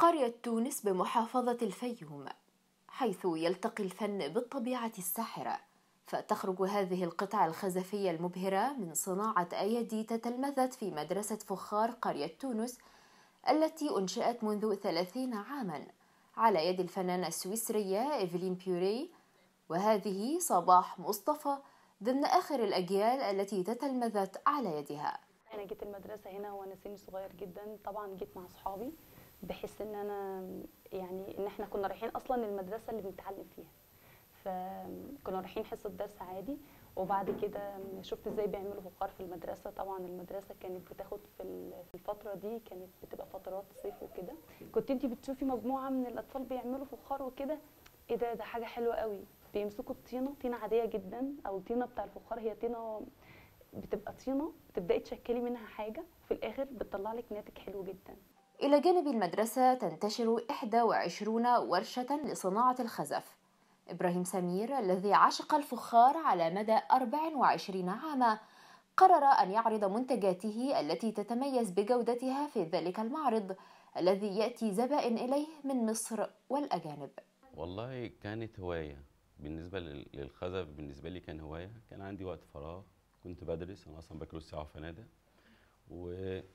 قرية تونس بمحافظة الفيوم حيث يلتقي الفن بالطبيعة الساحرة فتخرج هذه القطع الخزفية المبهرة من صناعة أيدي تتلمذت في مدرسة فخار قرية تونس التي أنشأت منذ ثلاثين عاما على يد الفنانة السويسرية إيفلين بيوري وهذه صباح مصطفى ضمن آخر الأجيال التي تتلمذت على يدها أنا جيت المدرسة هنا وأنا سني صغير جدا طبعا جيت مع أصحابي بحيث ان انا يعني ان احنا كنا رايحين اصلا المدرسه اللي بنتعلم فيها فكنا رايحين حصه درس عادي وبعد كده شفت ازاي بيعملوا فقار في المدرسه طبعا المدرسه كانت بتاخد في الفتره دي كانت بتبقى فترات صيف وكده كنت انت بتشوفي مجموعه من الاطفال بيعملوا فخار وكده ايه ده ده حاجه حلوه قوي بيمسكوا الطينه طينه عاديه جدا او الطينه بتاع الفخار هي طينه بتبقى طينه تبداي تشكلي منها حاجه في الاخر بتطلع لك ناتج حلو جدا إلى جانب المدرسة تنتشر 21 ورشة لصناعة الخزف إبراهيم سمير الذي عشق الفخار على مدى 24 عاما قرر أن يعرض منتجاته التي تتميز بجودتها في ذلك المعرض الذي يأتي زبائن إليه من مصر والأجانب والله كانت هواية بالنسبة للخزف بالنسبة لي كان هواية كان عندي وقت فراغ كنت بدرس أنا أصلا بكالوريوس على فنادق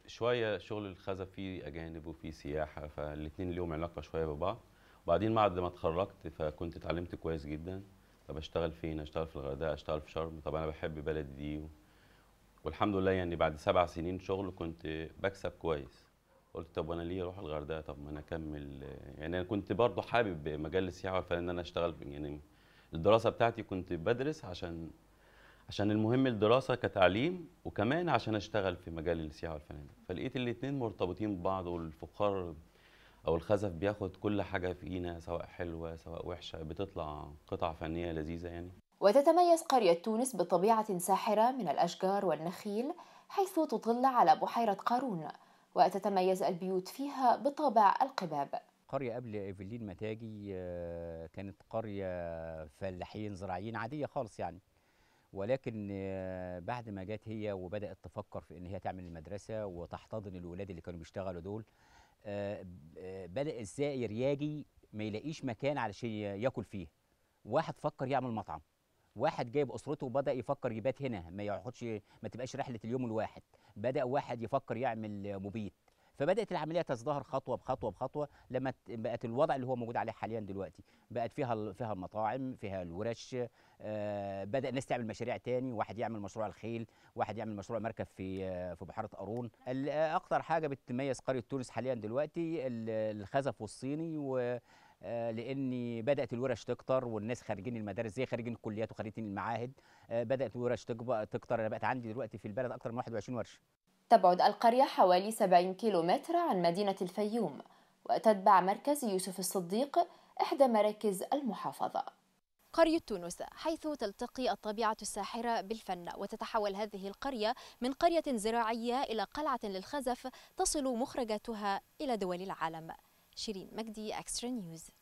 شويه شغل الخزف فيه اجانب وفي سياحه فالاثنين ليهم علاقه شويه ببعض وبعدين بعد ما اتخرجت فكنت اتعلمت كويس جدا طب اشتغل فين اشتغل في الغردقه اشتغل في شرم طب انا بحب بلدي دي و... والحمد لله يعني بعد سبع سنين شغل كنت بكسب كويس قلت طب وانا ليه اروح الغردقه طب ما انا اكمل يعني انا كنت برضه حابب مجال السياحه فان انا اشتغل يعني الدراسه بتاعتي كنت بدرس عشان عشان المهم الدراسه كتعليم وكمان عشان اشتغل في مجال السياحه والفنادق فلقيت الاثنين مرتبطين ببعض والفخار او الخزف بياخد كل حاجه فينا سواء حلوه سواء وحشه بتطلع قطع فنيه لذيذه يعني وتتميز قرية تونس بطبيعة ساحرة من الأشجار والنخيل حيث تطل على بحيرة قارون وتتميز البيوت فيها بطابع القباب قرية قبل إيفلين متاجي آه، كانت قرية فلاحين زراعيين عادية خالص يعني ولكن آه، بعد ما جت هي وبدات تفكر في ان هي تعمل المدرسه وتحتضن الولاد اللي كانوا بيشتغلوا دول آه، آه، بدا الزائر ياجي ما يلاقيش مكان علشان ياكل فيه واحد فكر يعمل مطعم واحد جايب اسرته وبدا يفكر يبات هنا ما ياخدش ما تبقاش رحله اليوم الواحد بدا واحد يفكر يعمل مبيت فبدات العمليه تزدهر خطوه بخطوه بخطوه لما بقت الوضع اللي هو موجود عليه حاليا دلوقتي بقت فيها فيها المطاعم فيها الورش آه، بدا الناس تعمل مشاريع تاني واحد يعمل مشروع الخيل واحد يعمل مشروع مركب في آه، في بحيره قارون آه، اكتر حاجه بتميز قريه تونس حاليا دلوقتي الخزف والصيني و لان بدات الورش تكتر والناس خارجين المدارس زي خارجين الكليات وخارجين المعاهد بدات الورش تكبر تكتر انا بقت عندي دلوقتي في البلد اكتر من 21 ورشه تبعد القرية حوالي 70 كيلومتر عن مدينة الفيوم وتتبع مركز يوسف الصديق إحدى مراكز المحافظة قرية تونس حيث تلتقي الطبيعة الساحرة بالفن وتتحول هذه القرية من قرية زراعية إلى قلعة للخزف تصل مخرجاتها إلى دول العالم شيرين مجدي أكسترا نيوز